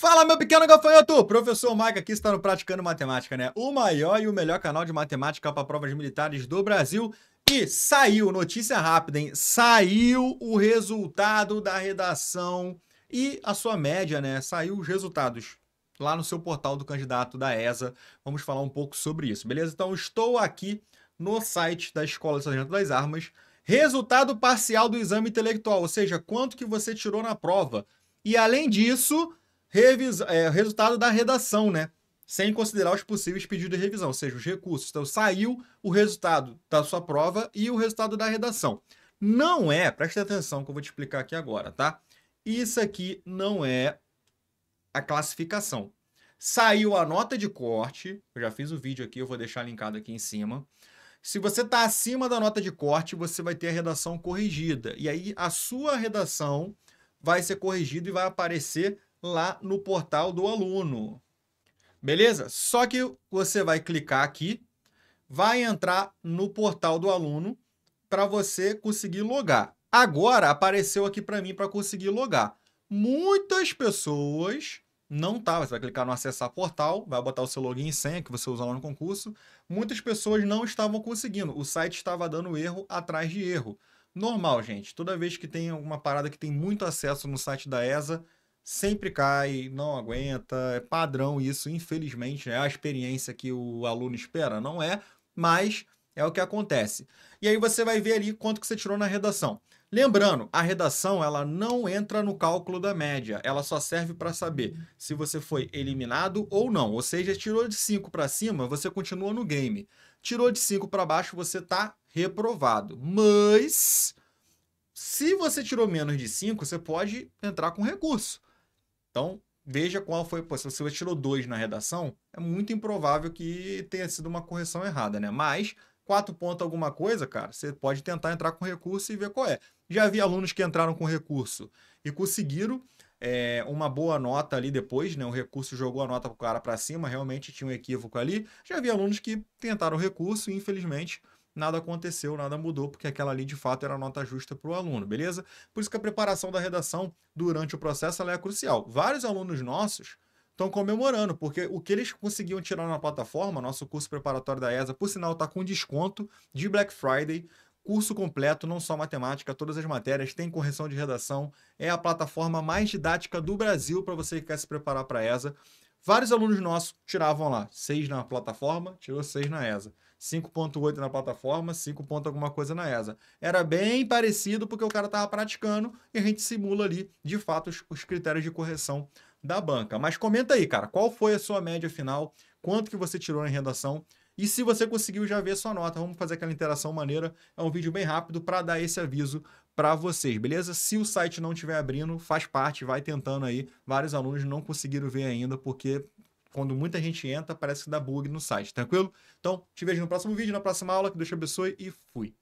Fala, meu pequeno gafanhoto! Professor Mike aqui está no Praticando Matemática, né? O maior e o melhor canal de matemática para provas militares do Brasil. E saiu, notícia rápida, hein? Saiu o resultado da redação e a sua média, né? Saiu os resultados lá no seu portal do candidato da ESA. Vamos falar um pouco sobre isso, beleza? Então, estou aqui no site da Escola de Sargento das Armas. Resultado parcial do exame intelectual, ou seja, quanto que você tirou na prova. E além disso, revis, é, resultado da redação, né? Sem considerar os possíveis pedidos de revisão, ou seja, os recursos. Então, saiu o resultado da sua prova e o resultado da redação. Não é, preste atenção que eu vou te explicar aqui agora, tá? Isso aqui não é a classificação. Saiu a nota de corte, eu já fiz o vídeo aqui, eu vou deixar linkado aqui em cima. Se você está acima da nota de corte, você vai ter a redação corrigida. E aí a sua redação vai ser corrigida e vai aparecer lá no portal do aluno. Beleza? Só que você vai clicar aqui, vai entrar no portal do aluno para você conseguir logar. Agora apareceu aqui para mim para conseguir logar. Muitas pessoas não tá, você vai clicar no acessar portal, vai botar o seu login e senha que você usa lá no concurso. Muitas pessoas não estavam conseguindo, o site estava dando erro atrás de erro. Normal, gente. Toda vez que tem alguma parada que tem muito acesso no site da ESA, sempre cai, não aguenta, é padrão isso, infelizmente, é a experiência que o aluno espera, não é, mas é o que acontece. E aí você vai ver ali quanto que você tirou na redação. Lembrando, a redação ela não entra no cálculo da média, ela só serve para saber uhum. se você foi eliminado ou não. Ou seja, tirou de 5 para cima, você continua no game. Tirou de 5 para baixo, você está reprovado. Mas se você tirou menos de 5, você pode entrar com recurso. Então, veja qual foi. Pô, se você tirou dois na redação, é muito improvável que tenha sido uma correção errada, né? Mas, quatro pontos alguma coisa, cara, você pode tentar entrar com recurso e ver qual é. Já havia alunos que entraram com recurso e conseguiram é, uma boa nota ali depois, né? O recurso jogou a nota pro cara para cima, realmente tinha um equívoco ali. Já havia alunos que tentaram recurso e, infelizmente, nada aconteceu, nada mudou, porque aquela ali de fato era nota justa para o aluno, beleza? Por isso que a preparação da redação durante o processo é crucial. Vários alunos nossos estão comemorando, porque o que eles conseguiam tirar na plataforma, nosso curso preparatório da ESA, por sinal, está com desconto de Black Friday, curso completo, não só matemática, todas as matérias, tem correção de redação, é a plataforma mais didática do Brasil para você que quer se preparar para a ESA. Vários alunos nossos tiravam lá, seis na plataforma, tirou seis na ESA. 5.8 na plataforma, 5 ponto alguma coisa na ESA. Era bem parecido porque o cara estava praticando e a gente simula ali, de fato, os, os, critérios de correção da banca. Mas comenta aí, cara, qual foi a sua média final? Quanto que você tirou em redação? E se você conseguiu já ver sua nota, vamos fazer aquela interação maneira. É um vídeo bem rápido para dar esse aviso para vocês, beleza? Se o site não estiver abrindo, faz parte, vai tentando aí. Vários alunos não conseguiram ver ainda porque quando muita gente entra, parece que dá bug no site, tranquilo? Então, te vejo no próximo vídeo, na próxima aula, que Deus te abençoe e fui!